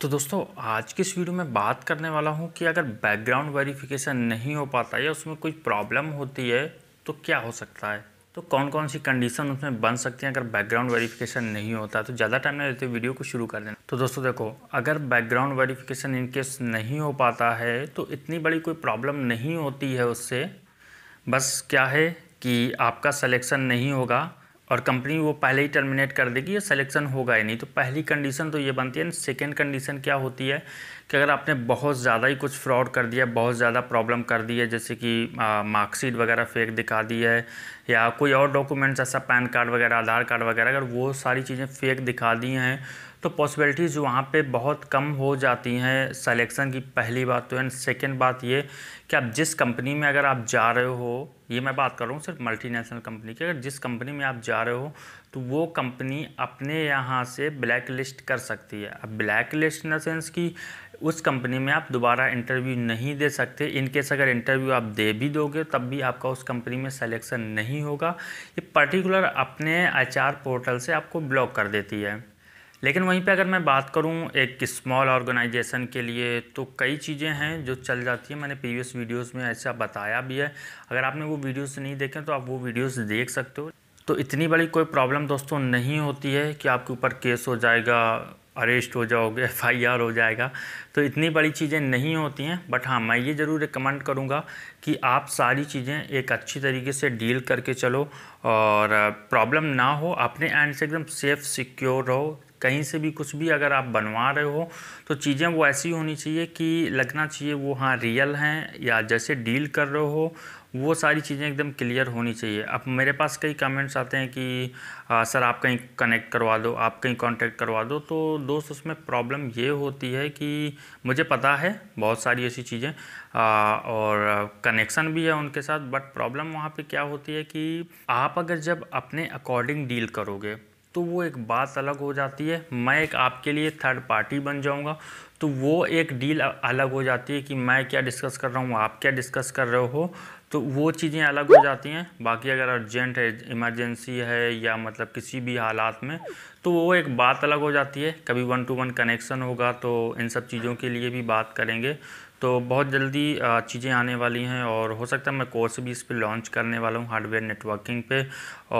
तो दोस्तों आज के इस वीडियो में बात करने वाला हूँ कि अगर बैकग्राउंड वेरिफिकेशन नहीं हो पाता या उसमें कोई प्रॉब्लम होती है तो क्या हो सकता है तो कौन कौन सी कंडीशन उसमें बन सकती है अगर बैकग्राउंड वेरिफिकेशन नहीं होता तो ज़्यादा टाइम नहीं देते वीडियो को शुरू कर देना तो दोस्तों देखो अगर बैकग्राउंड वेरीफिकेशन इनकेस नहीं हो पाता है तो इतनी बड़ी कोई प्रॉब्लम नहीं होती है उससे बस क्या है कि आपका सलेक्शन नहीं होगा और कंपनी वो पहले ही टर्मिनेट कर देगी या सिलेक्शन होगा ही नहीं तो पहली कंडीशन तो ये बनती है सेकेंड कंडीशन क्या होती है कि अगर आपने बहुत ज़्यादा ही कुछ फ्रॉड कर दिया बहुत ज़्यादा प्रॉब्लम कर दी है जैसे कि मार्कशीट वगैरह फेक दिखा दी है या कोई और डॉक्यूमेंट्स ऐसा पैन कार्ड वगैरह आधार कार्ड वगैरह अगर वो सारी चीज़ें फेक दिखा दी हैं तो पॉसिबिलिटीज़ वहाँ पे बहुत कम हो जाती हैं सिलेक्शन की पहली बात तो एंड सेकेंड बात ये कि आप जिस कंपनी में अगर आप जा रहे हो ये मैं बात कर रहा हूँ सिर्फ मल्टीनेशनल कंपनी की अगर जिस कंपनी में आप जा रहे हो तो वो कंपनी अपने यहाँ से ब्लैक लिस्ट कर सकती है अब black list in the sense की उस कंपनी में आप दोबारा इंटरव्यू नहीं दे सकते इनकेस अगर इंटरव्यू आप दे भी दोगे तब भी आपका उस कंपनी में सेलेक्शन नहीं होगा ये पर्टिकुलर अपने एच पोर्टल से आपको ब्लॉक कर देती है लेकिन वहीं पे अगर मैं बात करूं एक स्मॉल ऑर्गेनाइजेशन के लिए तो कई चीज़ें हैं जो चल जाती है मैंने प्रीवियस वीडियोस में ऐसा बताया भी है अगर आपने वो वीडियोस नहीं देखे तो आप वो वीडियोस देख सकते हो तो इतनी बड़ी कोई प्रॉब्लम दोस्तों नहीं होती है कि आपके ऊपर केस हो जाएगा अरेस्ट हो जाओगे एफ हो जाएगा तो इतनी बड़ी चीज़ें नहीं होती हैं बट हाँ मैं ये ज़रूर रिकमेंड करूँगा कि आप सारी चीज़ें एक अच्छी तरीके से डील करके चलो और प्रॉब्लम ना हो अपने एंड से एकदम सेफ़ सिक्योर रहो कहीं से भी कुछ भी अगर आप बनवा रहे हो तो चीज़ें वो ऐसी होनी चाहिए कि लगना चाहिए वो हाँ रियल हैं या जैसे डील कर रहे हो वो सारी चीज़ें एकदम क्लियर होनी चाहिए अब मेरे पास कई कमेंट्स आते हैं कि आ, सर आप कहीं कनेक्ट करवा दो आप कहीं कांटेक्ट करवा दो तो दोस्त उसमें प्रॉब्लम ये होती है कि मुझे पता है बहुत सारी ऐसी चीज़ें और कनेक्शन भी है उनके साथ बट प्रॉब्लम वहाँ पे क्या होती है कि आप अगर जब अपने अकॉर्डिंग डील करोगे तो वो एक बात अलग हो जाती है मैं एक आपके लिए थर्ड पार्टी बन जाऊँगा तो वो एक डील अलग हो जाती है कि मैं क्या डिस्कस कर रहा हूँ आप क्या डिस्कस कर रहे हो तो वो चीज़ें अलग हो जाती हैं बाकी अगर अर्जेंट है इमरजेंसी है या मतलब किसी भी हालात में तो वो एक बात अलग हो जाती है कभी वन टू वन कनेक्शन होगा तो इन सब चीज़ों के लिए भी बात करेंगे तो बहुत जल्दी चीज़ें आने वाली हैं और हो सकता है मैं कोर्स भी इस पर लॉन्च करने वाला हूँ हार्डवेयर नेटवर्किंग पे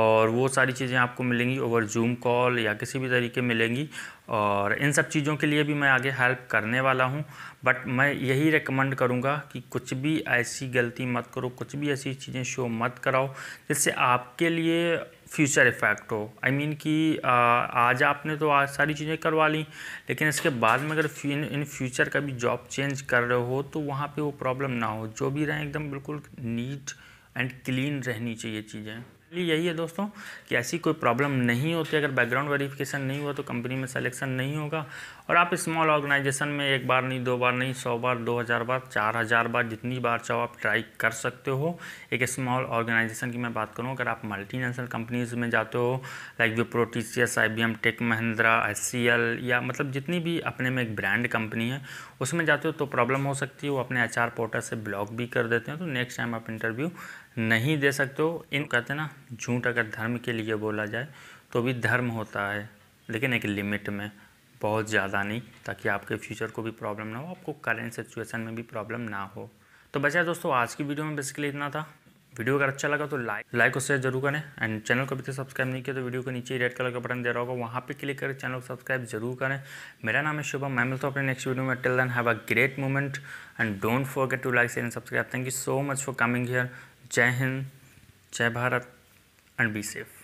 और वो सारी चीज़ें आपको मिलेंगी ओवर जूम कॉल या किसी भी तरीके मिलेंगी और इन सब चीज़ों के लिए भी मैं आगे हेल्प करने वाला हूँ बट मैं यही रिकमेंड करूँगा कि कुछ भी ऐसी गलती मत करो कुछ भी ऐसी चीज़ें शो मत कराओ जिससे आपके लिए फ्यूचर इफ़ेक्ट हो आई I मीन mean कि आज आपने तो आज सारी चीज़ें करवा ली लेकिन इसके बाद में अगर इन, इन फ्यूचर का भी जॉब चेंज कर रहे हो तो वहाँ पे वो प्रॉब्लम ना हो जो भी रहें एकदम बिल्कुल नीट एंड क्लीन रहनी चाहिए चीज़ें यही है दोस्तों कि ऐसी कोई प्रॉब्लम नहीं होती अगर बैकग्राउंड वेरिफिकेशन नहीं हुआ तो कंपनी में सिलेक्शन नहीं होगा और आप स्मॉल ऑर्गेनाइजेशन में एक बार नहीं दो बार नहीं सौ बार दो हज़ार बार चार हज़ार बार जितनी बार चाहो आप ट्राई कर सकते हो एक स्मॉल ऑर्गेनाइजेशन की मैं बात करूँ अगर आप मल्टीनेशनल कंपनीज में जाते हो लाइक वे T I B M Tech Mahindra S C L या मतलब जितनी भी अपने में एक ब्रांड कंपनी है उसमें जाते हो तो प्रॉब्लम हो सकती है वो अपने एच आर पोर्टल से ब्लॉक भी कर देते हैं तो नेक्स्ट टाइम आप इंटरव्यू नहीं दे सकते हो इन कहते ना झूठ अगर धर्म के लिए बोला जाए तो भी धर्म होता है लेकिन एक लिमिट में बहुत ज़्यादा नहीं ताकि आपके फ्यूचर को भी प्रॉब्लम ना हो आपको करेंट सिचुएशन में भी प्रॉब्लम ना हो तो बचा दोस्तों आज की वीडियो में बेसिकली इतना था वीडियो अगर अच्छा लगा तो लाइक लाइक और शेयर जरूर करें एंड चैनल को अभी तक सब्सक्राइब नहीं किया तो वीडियो के नीचे रेड कलर का बटन दे रहा होगा वहाँ पे क्लिक करें चैनल को सब्सक्राइब जरूर करें मेरा नाम है शुभम मैं मिलता हूँ अपने नेक्स्ट वीडियो में till then have a great moment and don't forget to like share and subscribe thank you so much for coming here जय हिंद जय भारत and be safe.